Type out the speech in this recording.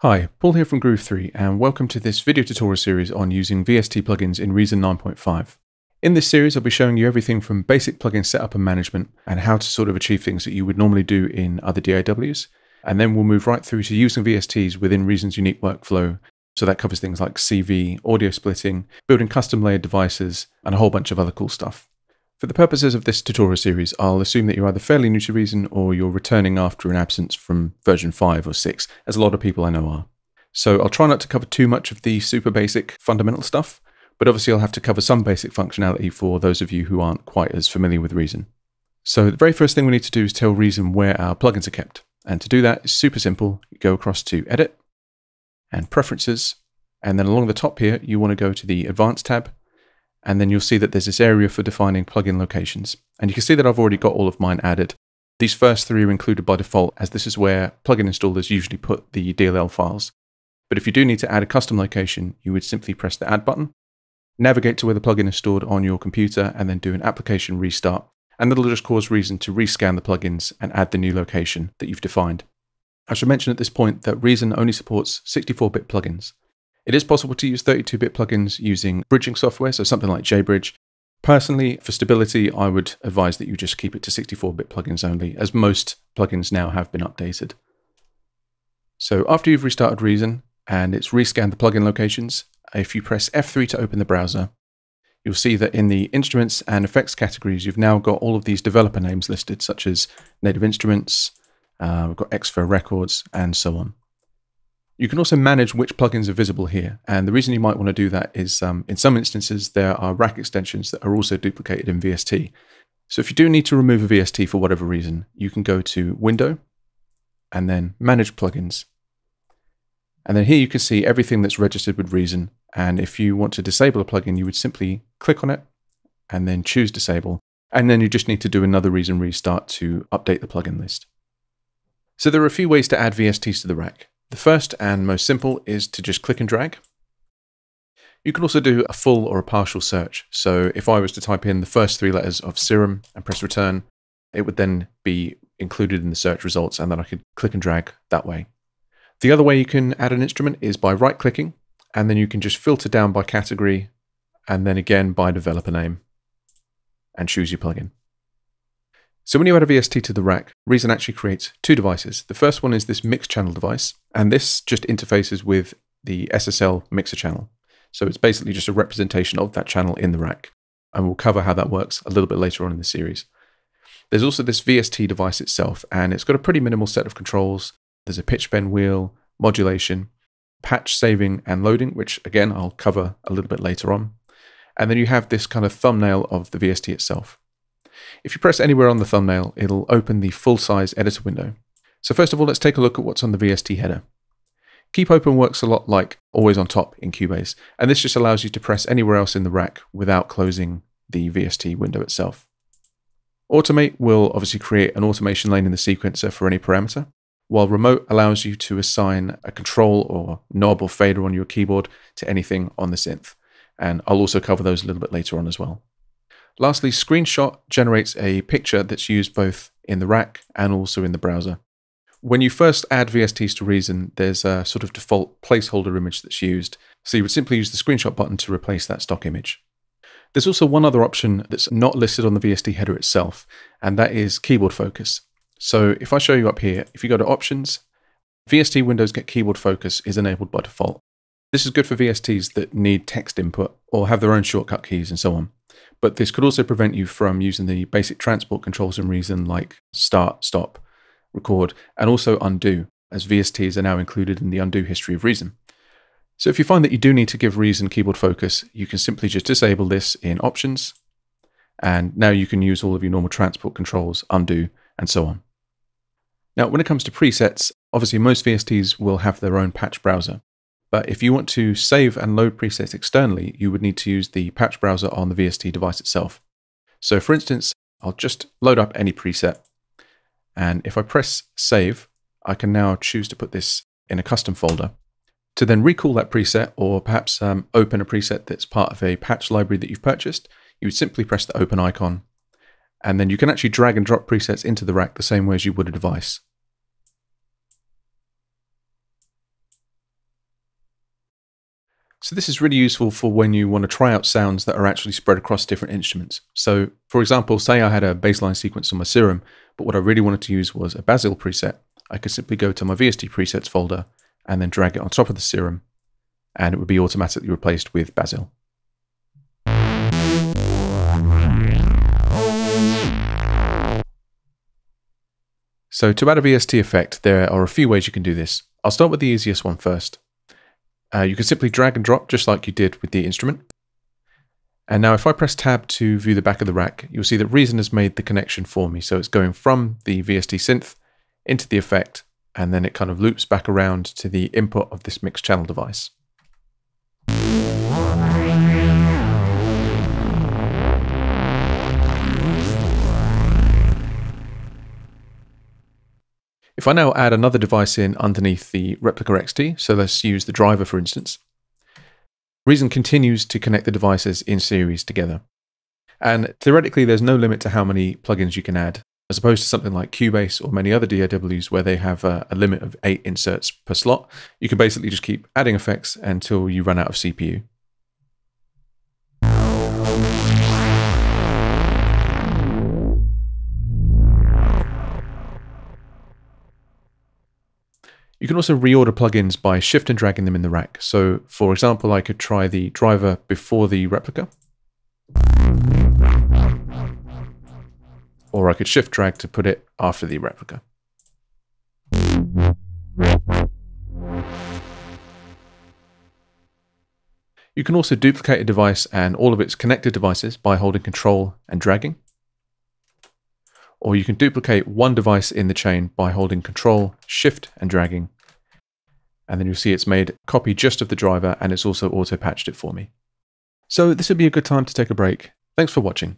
Hi, Paul here from Groove3 and welcome to this video tutorial series on using VST plugins in Reason 9.5. In this series I'll be showing you everything from basic plugin setup and management and how to sort of achieve things that you would normally do in other DAWs and then we'll move right through to using VSTs within Reason's unique workflow so that covers things like CV, audio splitting, building custom layered devices and a whole bunch of other cool stuff. For the purposes of this tutorial series, I'll assume that you're either fairly new to Reason or you're returning after an absence from version 5 or 6, as a lot of people I know are. So I'll try not to cover too much of the super basic fundamental stuff, but obviously I'll have to cover some basic functionality for those of you who aren't quite as familiar with Reason. So the very first thing we need to do is tell Reason where our plugins are kept. And to do that, it's super simple. You go across to Edit and Preferences, and then along the top here, you want to go to the Advanced tab and then you'll see that there's this area for defining plugin locations. And you can see that I've already got all of mine added. These first three are included by default as this is where plugin installers usually put the DLL files. But if you do need to add a custom location, you would simply press the add button, navigate to where the plugin is stored on your computer, and then do an application restart. And that'll just cause Reason to rescan the plugins and add the new location that you've defined. I should mention at this point that Reason only supports 64-bit plugins, it is possible to use 32-bit plugins using bridging software, so something like JBridge. Personally, for stability, I would advise that you just keep it to 64-bit plugins only, as most plugins now have been updated. So after you've restarted Reason and it's rescanned the plugin locations, if you press F3 to open the browser, you'll see that in the instruments and effects categories, you've now got all of these developer names listed, such as Native Instruments, uh, we've got Xfer Records, and so on. You can also manage which plugins are visible here. And the reason you might want to do that is um, in some instances, there are rack extensions that are also duplicated in VST. So if you do need to remove a VST for whatever reason, you can go to Window and then Manage Plugins. And then here you can see everything that's registered with Reason. And if you want to disable a plugin, you would simply click on it and then choose Disable. And then you just need to do another Reason restart to update the plugin list. So there are a few ways to add VSTs to the rack. The first and most simple is to just click and drag. You can also do a full or a partial search. So if I was to type in the first three letters of serum and press return, it would then be included in the search results and then I could click and drag that way. The other way you can add an instrument is by right clicking and then you can just filter down by category and then again by developer name and choose your plugin. So when you add a VST to the rack, Reason actually creates two devices. The first one is this mixed channel device, and this just interfaces with the SSL mixer channel. So it's basically just a representation of that channel in the rack. And we'll cover how that works a little bit later on in the series. There's also this VST device itself, and it's got a pretty minimal set of controls. There's a pitch bend wheel, modulation, patch saving and loading, which again, I'll cover a little bit later on. And then you have this kind of thumbnail of the VST itself. If you press anywhere on the thumbnail, it'll open the full-size editor window. So first of all, let's take a look at what's on the VST header. Keep open works a lot like always on top in Cubase, and this just allows you to press anywhere else in the rack without closing the VST window itself. Automate will obviously create an automation lane in the sequencer for any parameter, while remote allows you to assign a control or knob or fader on your keyboard to anything on the synth. And I'll also cover those a little bit later on as well. Lastly, screenshot generates a picture that's used both in the rack and also in the browser. When you first add VSTs to Reason, there's a sort of default placeholder image that's used. So you would simply use the screenshot button to replace that stock image. There's also one other option that's not listed on the VST header itself, and that is keyboard focus. So if I show you up here, if you go to options, VST Windows Get Keyboard Focus is enabled by default. This is good for VSTs that need text input or have their own shortcut keys and so on. But this could also prevent you from using the basic transport controls and reason like start, stop, record, and also undo, as VSTs are now included in the undo history of reason. So if you find that you do need to give reason keyboard focus, you can simply just disable this in options. And now you can use all of your normal transport controls, undo, and so on. Now, when it comes to presets, obviously most VSTs will have their own patch browser. But if you want to save and load presets externally, you would need to use the patch browser on the VST device itself. So for instance, I'll just load up any preset. And if I press save, I can now choose to put this in a custom folder. To then recall that preset or perhaps um, open a preset that's part of a patch library that you've purchased, you would simply press the open icon. And then you can actually drag and drop presets into the rack the same way as you would a device. So this is really useful for when you want to try out sounds that are actually spread across different instruments. So for example, say I had a baseline sequence on my Serum, but what I really wanted to use was a Basil preset. I could simply go to my VST presets folder and then drag it on top of the Serum, and it would be automatically replaced with Basil. So to add a VST effect, there are a few ways you can do this. I'll start with the easiest one first. Uh, you can simply drag and drop just like you did with the instrument. And now if I press tab to view the back of the rack, you'll see that Reason has made the connection for me. So it's going from the VST synth into the effect, and then it kind of loops back around to the input of this mixed channel device. If I now add another device in underneath the Replica XT, so let's use the driver for instance, Reason continues to connect the devices in series together. And theoretically, there's no limit to how many plugins you can add, as opposed to something like Cubase or many other DAWs where they have a, a limit of eight inserts per slot. You can basically just keep adding effects until you run out of CPU. You can also reorder plugins by shift and dragging them in the rack. So for example, I could try the driver before the replica. Or I could shift drag to put it after the replica. You can also duplicate a device and all of its connected devices by holding control and dragging or you can duplicate one device in the chain by holding Control, Shift, and dragging. And then you'll see it's made copy just of the driver and it's also auto patched it for me. So this would be a good time to take a break. Thanks for watching.